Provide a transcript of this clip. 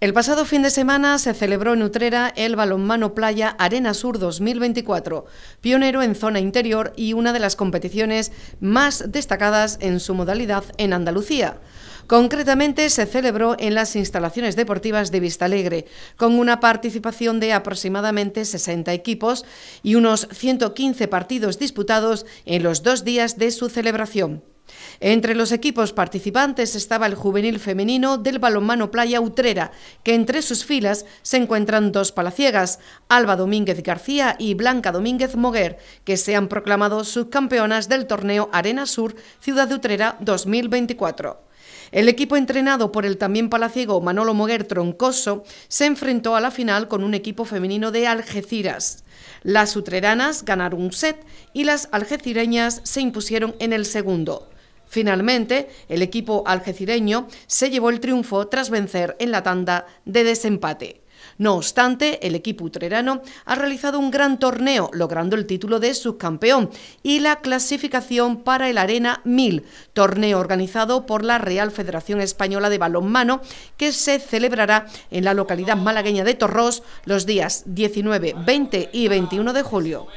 El pasado fin de semana se celebró en Utrera el Balonmano Playa Arena Sur 2024, pionero en zona interior y una de las competiciones más destacadas en su modalidad en Andalucía. Concretamente se celebró en las instalaciones deportivas de Vistalegre, con una participación de aproximadamente 60 equipos y unos 115 partidos disputados en los dos días de su celebración. Entre los equipos participantes estaba el juvenil femenino del balonmano Playa Utrera, que entre sus filas se encuentran dos palaciegas, Alba Domínguez García y Blanca Domínguez Moguer, que se han proclamado subcampeonas del torneo Arena Sur Ciudad de Utrera 2024. El equipo entrenado por el también palaciego Manolo Moguer Troncoso se enfrentó a la final con un equipo femenino de Algeciras. Las utreranas ganaron un set y las algecireñas se impusieron en el segundo. Finalmente, el equipo algecireño se llevó el triunfo tras vencer en la tanda de desempate. No obstante, el equipo utrerano ha realizado un gran torneo, logrando el título de subcampeón y la clasificación para el Arena 1000, torneo organizado por la Real Federación Española de Balonmano, que se celebrará en la localidad malagueña de Torros los días 19, 20 y 21 de julio.